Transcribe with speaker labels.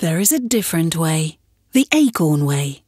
Speaker 1: There is a different way, the acorn way.